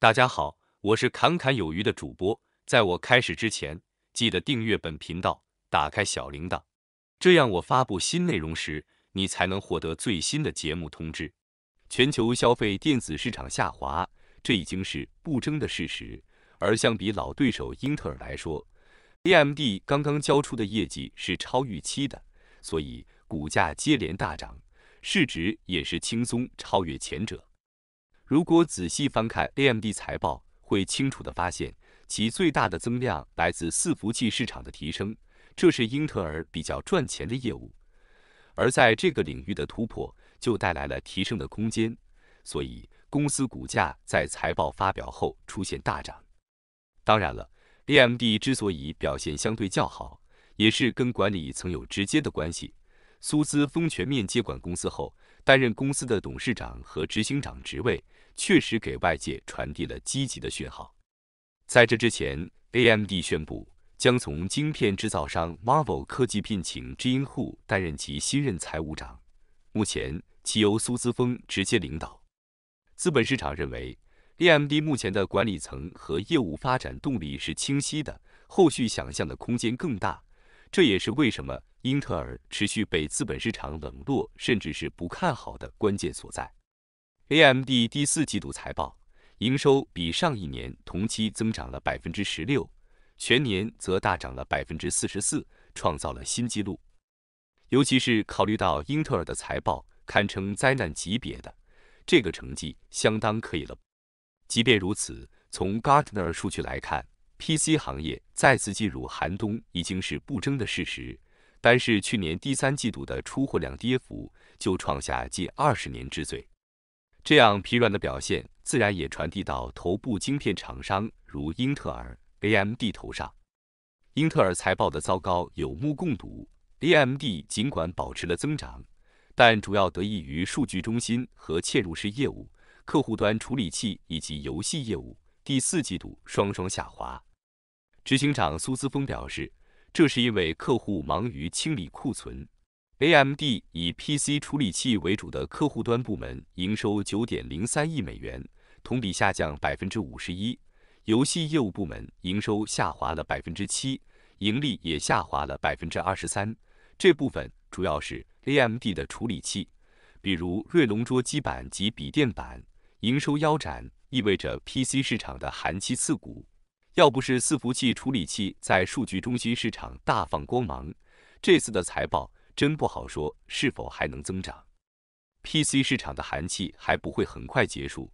大家好，我是侃侃有余的主播。在我开始之前，记得订阅本频道，打开小铃铛，这样我发布新内容时，你才能获得最新的节目通知。全球消费电子市场下滑，这已经是不争的事实。而相比老对手英特尔来说，AMD 刚刚交出的业绩是超预期的，所以股价接连大涨，市值也是轻松超越前者。如果仔细翻看 AMD 财报，会清楚地发现，其最大的增量来自伺服器市场的提升，这是英特尔比较赚钱的业务，而在这个领域的突破，就带来了提升的空间，所以公司股价在财报发表后出现大涨。当然了，AMD 之所以表现相对较好，也是跟管理层有直接的关系。苏斯丰全面接管公司后，担任公司的董事长和执行长职位。确实给外界传递了积极的讯号。在这之前，AMD 宣布将从晶片制造商 m a r v e l 科技聘请知音户担任其新任财务长，目前其由苏姿峰直接领导。资本市场认为，AMD 目前的管理层和业务发展动力是清晰的，后续想象的空间更大。这也是为什么英特尔持续被资本市场冷落，甚至是不看好的关键所在。AMD 第四季度财报营收比上一年同期增长了百分之十六，全年则大涨了百分之四十四，创造了新纪录。尤其是考虑到英特尔的财报堪称灾难级别的，这个成绩相当可以了。即便如此，从 Gartner 数据来看，PC 行业再次进入寒冬已经是不争的事实。单是去年第三季度的出货量跌幅就创下近二十年之最。这样疲软的表现，自然也传递到头部晶片厂商如英特尔、AMD 头上。英特尔财报的糟糕有目共睹，AMD 尽管保持了增长，但主要得益于数据中心和嵌入式业务、客户端处理器以及游戏业务，第四季度双双下滑。执行长苏姿峰表示，这是因为客户忙于清理库存。AMD 以 PC 处理器为主的客户端部门营收九点零三亿美元，同比下降百分之五十一。游戏业务部门营收下滑了百分之七，盈利也下滑了百分之二十三。这部分主要是 AMD 的处理器，比如锐龙桌机版及笔电版，营收腰斩，意味着 PC 市场的寒气刺骨。要不是伺服器处理器在数据中心市场大放光芒，这次的财报。真不好说是否还能增长。PC 市场的寒气还不会很快结束。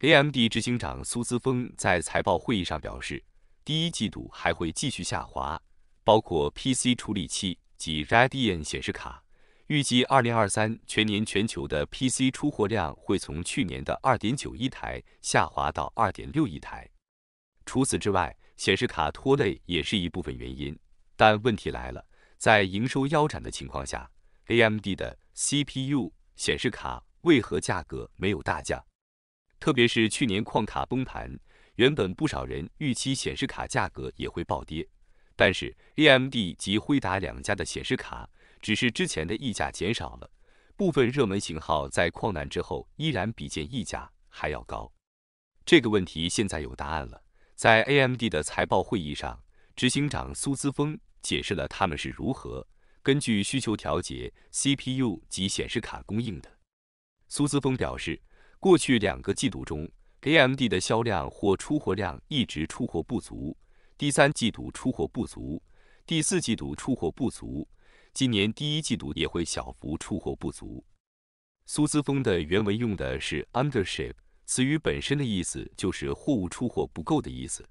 AMD 执行长苏姿峰在财报会议上表示，第一季度还会继续下滑，包括 PC 处理器及 Radeon 显示卡。预计二零二三全年全球的 PC 出货量会从去年的二点九亿台下滑到二点六亿台。除此之外，显示卡拖累也是一部分原因。但问题来了。在营收腰斩的情况下，AMD 的 CPU 显示卡为何价格没有大降？特别是去年矿卡崩盘，原本不少人预期显示卡价格也会暴跌，但是 AMD 及辉达两家的显示卡只是之前的溢价减少了，部分热门型号在矿难之后依然比见溢价还要高。这个问题现在有答案了，在 AMD 的财报会议上，执行长苏姿峰解释了他们是如何根据需求调节 CPU 及显示卡供应的。苏姿峰表示，过去两个季度中，AMD 的销量或出货量一直出货不足，第三季度出货不足，第四季度出货不足，今年第一季度也会小幅出货不足。苏姿峰的原文用的是 undership，词语本身的意思就是货物出货不够的意思。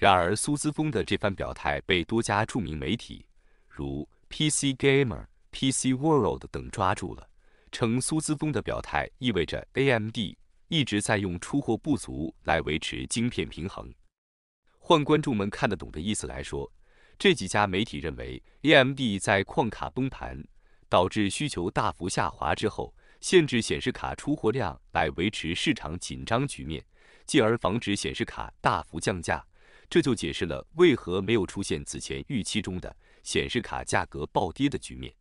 然而，苏姿峰的这番表态被多家著名媒体，如 PC Gamer、PC World 等抓住了，称苏姿峰的表态意味着 AMD 一直在用出货不足来维持晶片平衡。换观众们看得懂的意思来说，这几家媒体认为 AMD 在矿卡崩盘导致需求大幅下滑之后，限制显示卡出货量来维持市场紧张局面，进而防止显示卡大幅降价。这就解释了为何没有出现此前预期中的显示卡价格暴跌的局面。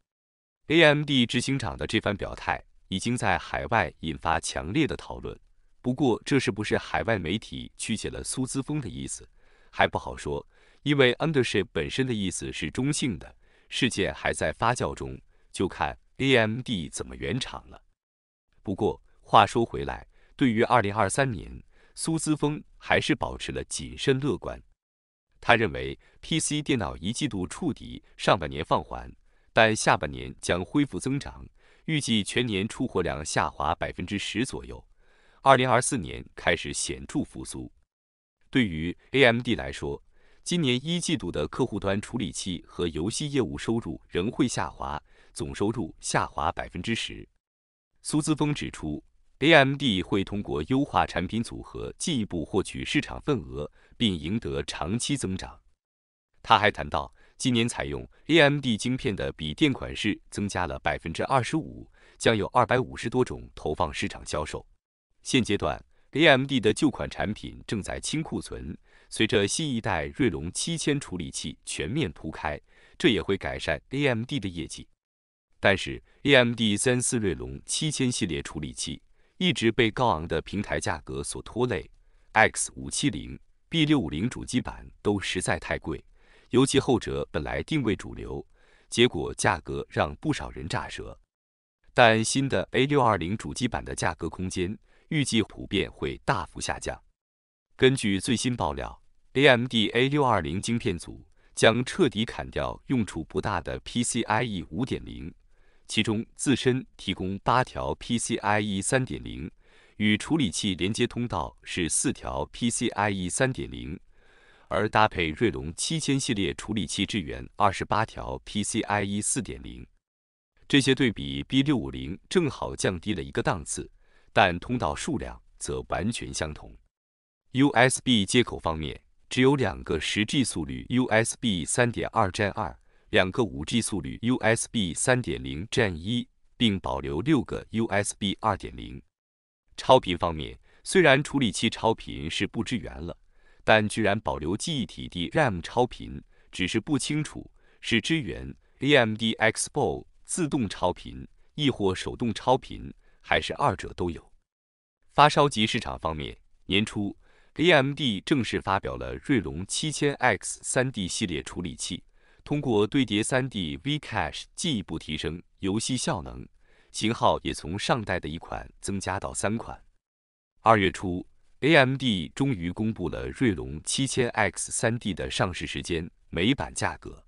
AMD 执行长的这番表态已经在海外引发强烈的讨论，不过这是不是海外媒体曲解了苏姿峰的意思还不好说，因为 u n d e r s h i p 本身的意思是中性的。事件还在发酵中，就看 AMD 怎么圆场了。不过话说回来，对于2023年，苏姿峰还是保持了谨慎乐观。他认为，PC 电脑一季度触底，上半年放缓，但下半年将恢复增长，预计全年出货量下滑百分之十左右。二零二四年开始显著复苏。对于 AMD 来说，今年一季度的客户端处理器和游戏业务收入仍会下滑，总收入下滑百分之十。苏姿峰指出。AMD 会通过优化产品组合进一步获取市场份额，并赢得长期增长。他还谈到，今年采用 AMD 晶片的笔电款式增加了百分之二十五，将有二百五十多种投放市场销售。现阶段，AMD 的旧款产品正在清库存，随着新一代锐龙七千处理器全面铺开，这也会改善 AMD 的业绩。但是，AMD 三四锐龙七千系列处理器。一直被高昂的平台价格所拖累，X 五七零、B 六五零主机板都实在太贵，尤其后者本来定位主流，结果价格让不少人咋舌。但新的 A 六二零主机板的价格空间预计普遍会大幅下降。根据最新爆料，AMD A 六二零晶片组将彻底砍掉用处不大的 PCIe 五点零。其中自身提供八条 PCIe 3.0与处理器连接通道是四条 PCIe 3.0，而搭配锐龙七千系列处理器支援二十八条 PCIe 4.0。这些对比 B650 正好降低了一个档次，但通道数量则完全相同。USB 接口方面，只有两个十 G 速率 USB 3.2 Gen2。两个五 G 速率 USB 3.0 g e n 一，并保留六个 USB 2.0。超频方面，虽然处理器超频是不支援了，但居然保留记忆体 DRAM 超频，只是不清楚是支援 AMD x b o 自动超频，亦或手动超频，还是二者都有。发烧级市场方面，年初 AMD 正式发表了锐龙 7000X 三 D 系列处理器。通过对叠三 D V Cache 进一步提升游戏效能，型号也从上代的一款增加到三款。二月初，A M D 终于公布了锐龙七千 X 三 D 的上市时间、美版价格。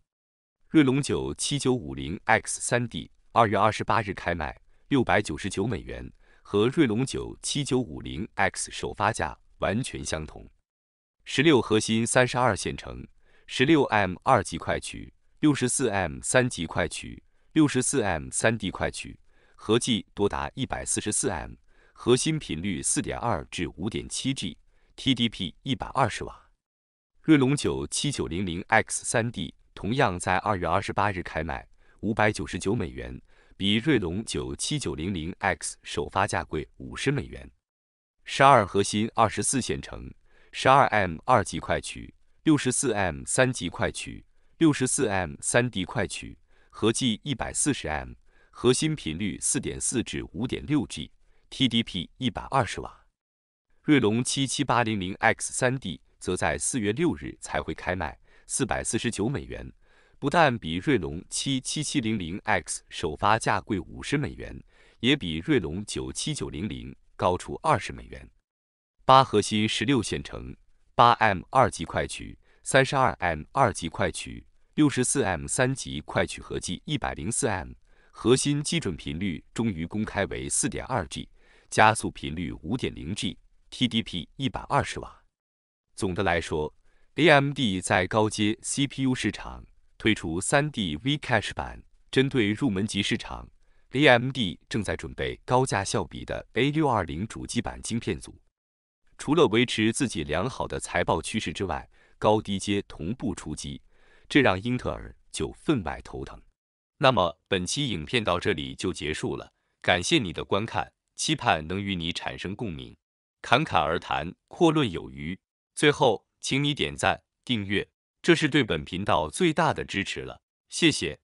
锐龙九七九五零 X 三 D 二月二十八日开卖，六百九十九美元，和锐龙九七九五零 X 首发价完全相同，十六核心三十二线程。十六 m 二级快取，六十四 m 三级快取，六十四 m 三 d 快取，合计多达一百四十四 m，核心频率四点二至五点七 G，TDP 一百二十瓦。锐龙九七九零零 X 三 d 同样在二月二十八日开卖，五百九十九美元，比锐龙九七九零零 X 首发价贵五十美元。十二核心二十四线程，十二 m 二级快取。六十四 M 三级快取，六十四 M 三 D 快取，合计一百四十 M，核心频率四点四至五点六 G，TDP 一百二十瓦。锐龙七七八零零 X 三 D 则在四月六日才会开卖，四百四十九美元，不但比锐龙七七七零零 X 首发价贵五十美元，也比锐龙九七九零零高出二十美元。八核心十六线程。8M 二级快取，32M 二级快取，64M 三级快取，合计 104M。核心基准频率终于公开为 4.2G，加速频率 5.0G，TDP 120瓦。总的来说，AMD 在高阶 CPU 市场推出 3D V Cache 版，针对入门级市场，AMD 正在准备高价效比的 A620 主机版晶片组。除了维持自己良好的财报趋势之外，高低阶同步出击，这让英特尔就分外头疼。那么本期影片到这里就结束了，感谢你的观看，期盼能与你产生共鸣，侃侃而谈，阔论有余。最后，请你点赞、订阅，这是对本频道最大的支持了，谢谢。